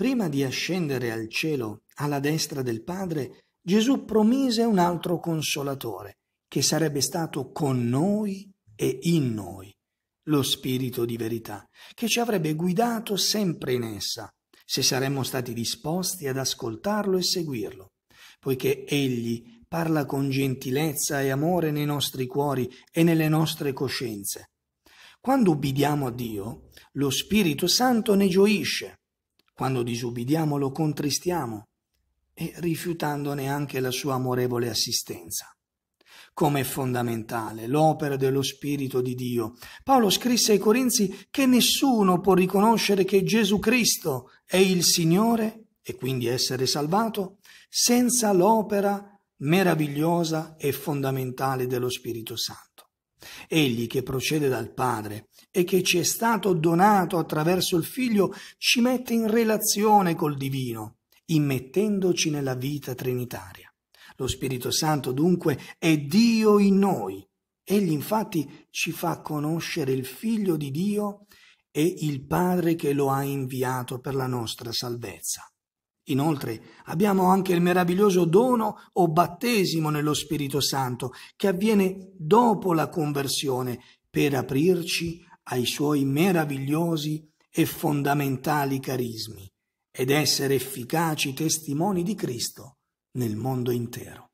prima di ascendere al cielo alla destra del Padre, Gesù promise un altro consolatore, che sarebbe stato con noi e in noi, lo Spirito di verità, che ci avrebbe guidato sempre in essa, se saremmo stati disposti ad ascoltarlo e seguirlo, poiché Egli parla con gentilezza e amore nei nostri cuori e nelle nostre coscienze. Quando ubbidiamo a Dio, lo Spirito Santo ne gioisce quando disubbidiamo lo contristiamo e rifiutandone anche la sua amorevole assistenza. Come è fondamentale l'opera dello Spirito di Dio. Paolo scrisse ai Corinzi che nessuno può riconoscere che Gesù Cristo è il Signore e quindi essere salvato senza l'opera meravigliosa e fondamentale dello Spirito Santo. Egli che procede dal Padre e che ci è stato donato attraverso il Figlio ci mette in relazione col Divino, immettendoci nella vita trinitaria. Lo Spirito Santo dunque è Dio in noi. Egli infatti ci fa conoscere il Figlio di Dio e il Padre che lo ha inviato per la nostra salvezza. Inoltre abbiamo anche il meraviglioso dono o battesimo nello Spirito Santo che avviene dopo la conversione per aprirci ai suoi meravigliosi e fondamentali carismi ed essere efficaci testimoni di Cristo nel mondo intero.